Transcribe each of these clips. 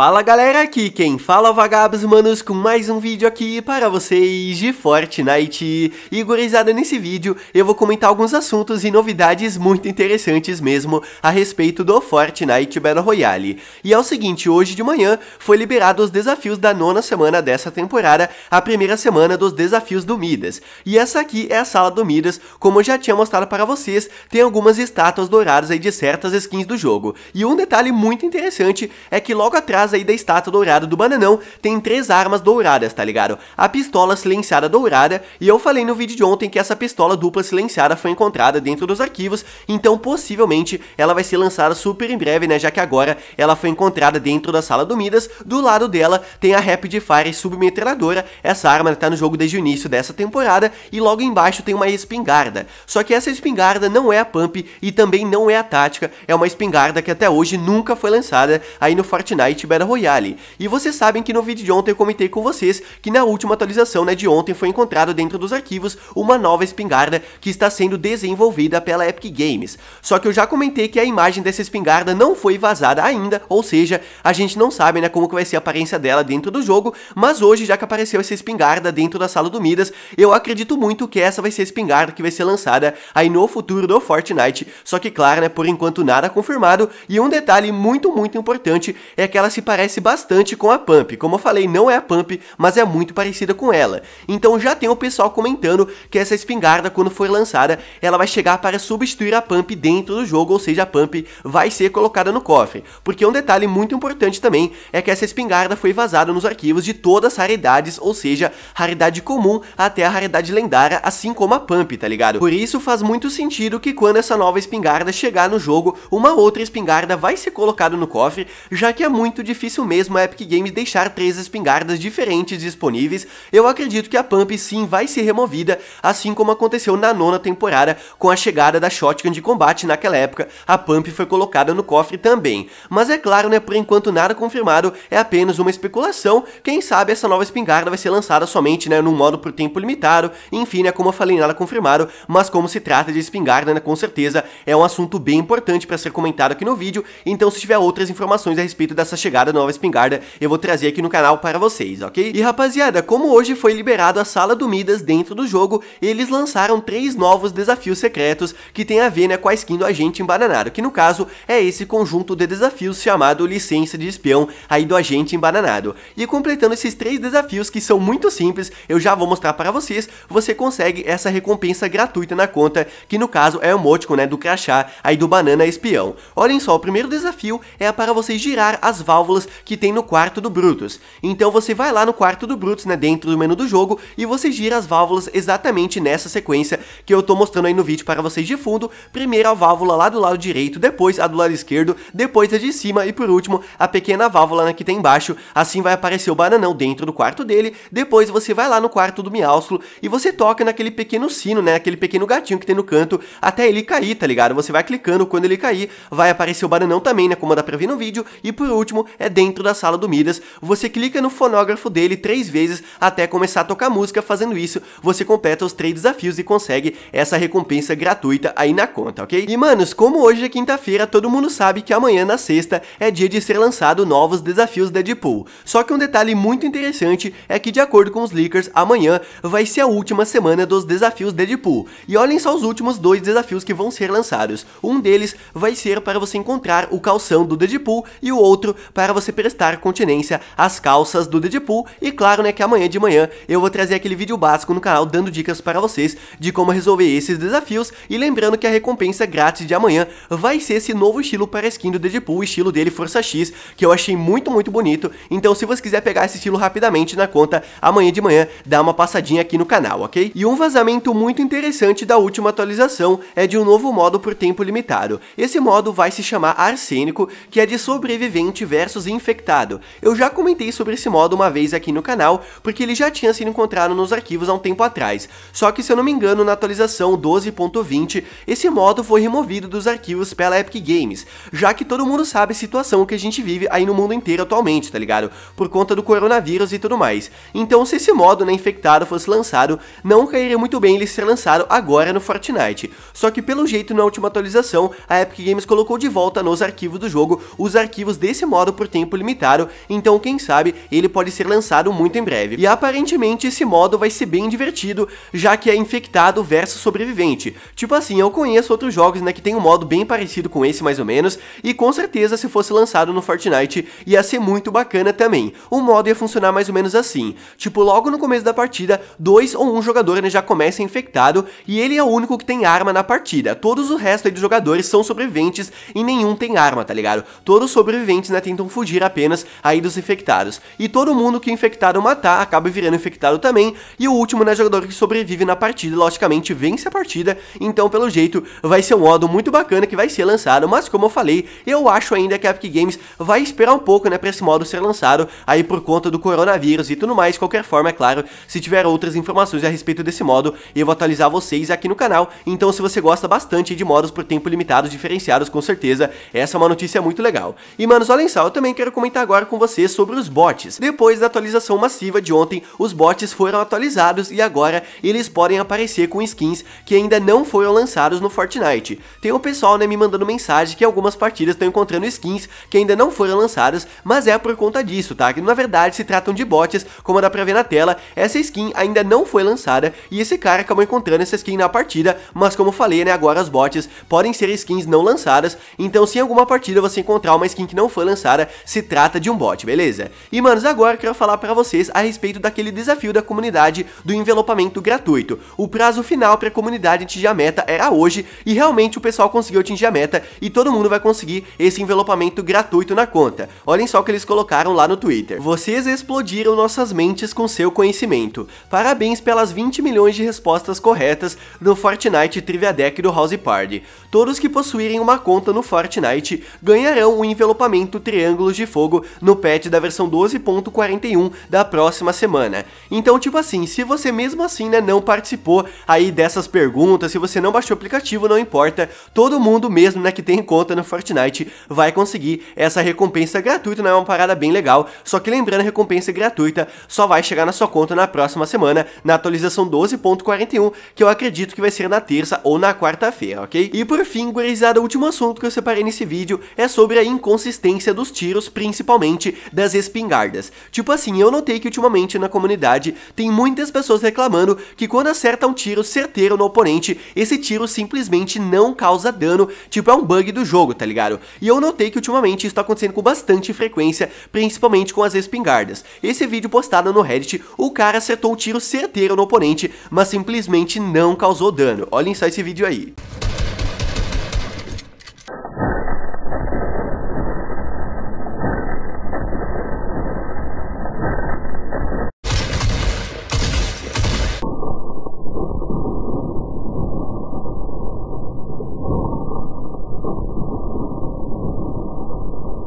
Fala galera, aqui quem fala é Vagabos Manos com mais um vídeo aqui para vocês de Fortnite. E gurizada, nesse vídeo eu vou comentar alguns assuntos e novidades muito interessantes mesmo a respeito do Fortnite Battle Royale. E é o seguinte, hoje de manhã foi liberado os desafios da nona semana dessa temporada, a primeira semana dos desafios do Midas. E essa aqui é a sala do Midas, como eu já tinha mostrado para vocês, tem algumas estátuas douradas aí de certas skins do jogo. E um detalhe muito interessante é que logo atrás aí da estátua dourada do Bananão, tem três armas douradas, tá ligado? A pistola silenciada dourada, e eu falei no vídeo de ontem que essa pistola dupla silenciada foi encontrada dentro dos arquivos, então possivelmente ela vai ser lançada super em breve, né, já que agora ela foi encontrada dentro da sala do Midas, do lado dela tem a Rapid Fire submetralhadora, essa arma tá no jogo desde o início dessa temporada, e logo embaixo tem uma espingarda, só que essa espingarda não é a pump e também não é a tática, é uma espingarda que até hoje nunca foi lançada aí no Fortnite Battle Moeda Royale. E vocês sabem que no vídeo de ontem eu comentei com vocês que na última atualização né, de ontem foi encontrado dentro dos arquivos uma nova espingarda que está sendo desenvolvida pela Epic Games. Só que eu já comentei que a imagem dessa espingarda não foi vazada ainda, ou seja, a gente não sabe né, como que vai ser a aparência dela dentro do jogo, mas hoje já que apareceu essa espingarda dentro da sala do Midas, eu acredito muito que essa vai ser a espingarda que vai ser lançada aí no futuro do Fortnite, só que claro, né, por enquanto nada confirmado, e um detalhe muito, muito importante é que ela se se parece bastante com a Pump. Como eu falei, não é a Pump, mas é muito parecida com ela. Então já tem o pessoal comentando que essa espingarda, quando for lançada, ela vai chegar para substituir a Pump dentro do jogo, ou seja, a Pump vai ser colocada no cofre. Porque um detalhe muito importante também é que essa espingarda foi vazada nos arquivos de todas as raridades, ou seja, raridade comum até a raridade lendária, assim como a Pump, tá ligado? Por isso faz muito sentido que quando essa nova espingarda chegar no jogo, uma outra espingarda vai ser colocada no cofre, já que é muito difícil mesmo a Epic Games deixar três espingardas diferentes disponíveis, eu acredito que a Pump sim vai ser removida, assim como aconteceu na nona temporada com a chegada da Shotgun de combate naquela época, a Pump foi colocada no cofre também. Mas é claro, né, por enquanto nada confirmado, é apenas uma especulação, quem sabe essa nova espingarda vai ser lançada somente, né, num modo por tempo limitado, enfim, né, como eu falei, nada confirmado, mas como se trata de espingarda, né, com certeza é um assunto bem importante para ser comentado aqui no vídeo, então se tiver outras informações a respeito dessa chegada ligado, nova espingarda eu vou trazer aqui no canal para vocês, ok? E rapaziada, como hoje foi liberado a sala do Midas dentro do jogo, eles lançaram três novos desafios secretos que tem a ver né, com a skin do agente embananado, que no caso é esse conjunto de desafios chamado licença de espião aí do agente embananado. E completando esses três desafios que são muito simples, eu já vou mostrar para vocês, você consegue essa recompensa gratuita na conta, que no caso é o emoticon né, do crachá aí do banana espião. Olhem só, o primeiro desafio é para você girar as válvulas válvulas que tem no quarto do Brutus. Então você vai lá no quarto do Brutus, né, dentro do menu do jogo, e você gira as válvulas exatamente nessa sequência que eu tô mostrando aí no vídeo para vocês de fundo. Primeiro a válvula lá do lado direito, depois a do lado esquerdo, depois a de cima e por último a pequena válvula né, que tem embaixo. Assim vai aparecer o bananão dentro do quarto dele, depois você vai lá no quarto do Miauslo e você toca naquele pequeno sino, né, aquele pequeno gatinho que tem no canto, até ele cair, tá ligado? Você vai clicando, quando ele cair, vai aparecer o bananão também, né, como dá pra ver no vídeo, e por último é dentro da sala do Midas. Você clica no fonógrafo dele três vezes até começar a tocar música. Fazendo isso, você completa os três desafios e consegue essa recompensa gratuita aí na conta, ok? E manos, como hoje é quinta-feira, todo mundo sabe que amanhã na sexta é dia de ser lançado novos desafios Deadpool. Só que um detalhe muito interessante é que de acordo com os leakers, amanhã vai ser a última semana dos desafios Deadpool. E olhem só os últimos dois desafios que vão ser lançados. Um deles vai ser para você encontrar o calção do Deadpool e o outro para para você prestar continência às calças do Deadpool. E claro, né, que amanhã de manhã eu vou trazer aquele vídeo básico no canal dando dicas para vocês de como resolver esses desafios. E lembrando que a recompensa grátis de amanhã vai ser esse novo estilo para skin do Deadpool, o estilo dele Força X, que eu achei muito, muito bonito. Então se você quiser pegar esse estilo rapidamente na conta, amanhã de manhã dá uma passadinha aqui no canal, ok? E um vazamento muito interessante da última atualização é de um novo modo por tempo limitado. Esse modo vai se chamar Arsênico, que é de sobrevivente versus versus Infectado. Eu já comentei sobre esse modo uma vez aqui no canal, porque ele já tinha sido encontrado nos arquivos há um tempo atrás, só que se eu não me engano na atualização 12.20, esse modo foi removido dos arquivos pela Epic Games, já que todo mundo sabe a situação que a gente vive aí no mundo inteiro atualmente, tá ligado? Por conta do coronavírus e tudo mais. Então se esse modo, né, Infectado fosse lançado, não cairia muito bem ele ser lançado agora no Fortnite. Só que pelo jeito na última atualização, a Epic Games colocou de volta nos arquivos do jogo os arquivos desse modo por tempo limitado, então quem sabe ele pode ser lançado muito em breve. E aparentemente esse modo vai ser bem divertido, já que é infectado versus sobrevivente. Tipo assim, eu conheço outros jogos né, que tem um modo bem parecido com esse mais ou menos, e com certeza se fosse lançado no Fortnite ia ser muito bacana também. O modo ia funcionar mais ou menos assim, tipo logo no começo da partida, dois ou um jogador né, já começa infectado e ele é o único que tem arma na partida, todos os restos dos jogadores são sobreviventes e nenhum tem arma, tá ligado? Todos os sobreviventes né, tentam fugir apenas aí dos infectados. E todo mundo que o infectado matar acaba virando infectado também, e o último né, jogador que sobrevive na partida, logicamente vence a partida, então pelo jeito vai ser um modo muito bacana que vai ser lançado, mas como eu falei, eu acho ainda que a Epic Games vai esperar um pouco né, pra esse modo ser lançado aí por conta do coronavírus e tudo mais, de qualquer forma, é claro, se tiver outras informações a respeito desse modo, eu vou atualizar vocês aqui no canal, então se você gosta bastante de modos por tempo limitado, diferenciados, com certeza, essa é uma notícia muito legal. E manos, olhem só, eu também quero comentar agora com vocês sobre os bots. Depois da atualização massiva de ontem, os bots foram atualizados e agora eles podem aparecer com skins que ainda não foram lançados no Fortnite. Tem o pessoal né, me mandando mensagem que algumas partidas estão encontrando skins que ainda não foram lançadas, mas é por conta disso, tá? Que na verdade se tratam de bots, como dá pra ver na tela, essa skin ainda não foi lançada e esse cara acabou encontrando essa skin na partida, mas como falei, né, agora os bots podem ser skins não lançadas, então se em alguma partida você encontrar uma skin que não foi lançada, se trata de um bot, beleza? E, manos, agora eu quero falar pra vocês a respeito daquele desafio da comunidade do envelopamento gratuito. O prazo final pra comunidade atingir a meta era hoje e realmente o pessoal conseguiu atingir a meta e todo mundo vai conseguir esse envelopamento gratuito na conta. Olhem só o que eles colocaram lá no Twitter. Vocês explodiram nossas mentes com seu conhecimento. Parabéns pelas 20 milhões de respostas corretas no Fortnite Trivia Deck do House Party. Todos que possuírem uma conta no Fortnite ganharão o um envelopamento triângulo Triângulos de Fogo no patch da versão 12.41 da próxima semana. Então, tipo assim, se você mesmo assim, né, não participou aí dessas perguntas, se você não baixou o aplicativo, não importa, todo mundo mesmo, né, que tem conta no Fortnite vai conseguir essa recompensa gratuita, né, é uma parada bem legal, só que lembrando, a recompensa gratuita só vai chegar na sua conta na próxima semana, na atualização 12.41, que eu acredito que vai ser na terça ou na quarta-feira, ok? E por fim, gurizada, o último assunto que eu separei nesse vídeo é sobre a inconsistência dos títulos tiros, principalmente das espingardas. Tipo assim, eu notei que ultimamente na comunidade tem muitas pessoas reclamando que quando acerta um tiro certeiro no oponente, esse tiro simplesmente não causa dano, tipo é um bug do jogo, tá ligado? E eu notei que ultimamente isso tá acontecendo com bastante frequência, principalmente com as espingardas. Esse vídeo postado no Reddit, o cara acertou um tiro certeiro no oponente, mas simplesmente não causou dano. Olhem só esse vídeo aí.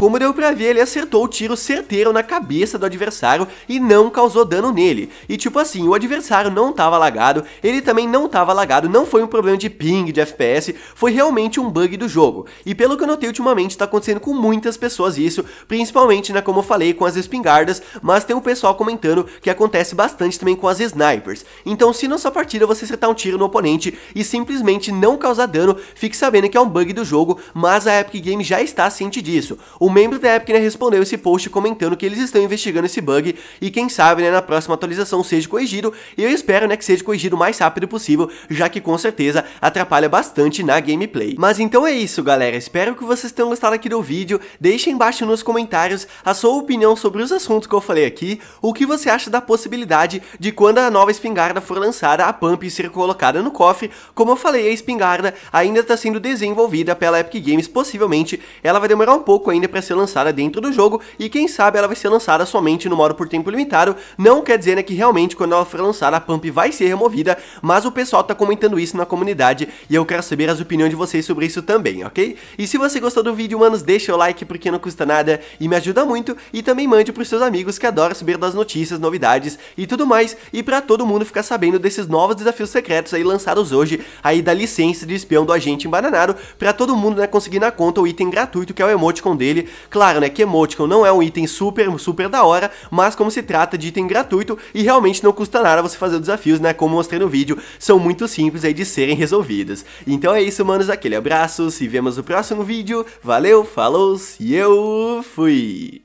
Como deu pra ver, ele acertou o tiro certeiro na cabeça do adversário e não causou dano nele. E tipo assim, o adversário não tava lagado, ele também não tava lagado, não foi um problema de ping, de FPS, foi realmente um bug do jogo. E pelo que eu notei ultimamente, tá acontecendo com muitas pessoas isso, principalmente, né, como eu falei, com as espingardas, mas tem um pessoal comentando que acontece bastante também com as snipers. Então se na sua partida você acertar um tiro no oponente e simplesmente não causar dano, fique sabendo que é um bug do jogo, mas a Epic Games já está ciente disso. O membro da Epic né, respondeu esse post comentando que eles estão investigando esse bug e quem sabe né, na próxima atualização seja corrigido e eu espero né, que seja corrigido o mais rápido possível, já que com certeza atrapalha bastante na gameplay. Mas então é isso galera, espero que vocês tenham gostado aqui do vídeo, deixem embaixo nos comentários a sua opinião sobre os assuntos que eu falei aqui, o que você acha da possibilidade de quando a nova espingarda for lançada, a pump ser colocada no cofre, como eu falei, a espingarda ainda está sendo desenvolvida pela Epic Games, possivelmente ela vai demorar um pouco ainda para a ser lançada dentro do jogo e quem sabe ela vai ser lançada somente no modo por tempo limitado, não quer dizer né, que realmente quando ela for lançada a pump vai ser removida, mas o pessoal tá comentando isso na comunidade e eu quero saber as opiniões de vocês sobre isso também, ok? E se você gostou do vídeo, manos, deixa o like porque não custa nada e me ajuda muito e também mande pros seus amigos que adoram saber das notícias, novidades e tudo mais e para todo mundo ficar sabendo desses novos desafios secretos aí lançados hoje, aí da licença de espião do agente embananado, para todo mundo né, conseguir na conta o item gratuito que é o emoticon dele Claro, né, que Emoticon não é um item super, super da hora, mas como se trata de item gratuito e realmente não custa nada você fazer os desafios, né, como mostrei no vídeo, são muito simples aí de serem resolvidos. Então é isso, manos, aquele abraço, se vemos no próximo vídeo, valeu, falou e eu fui!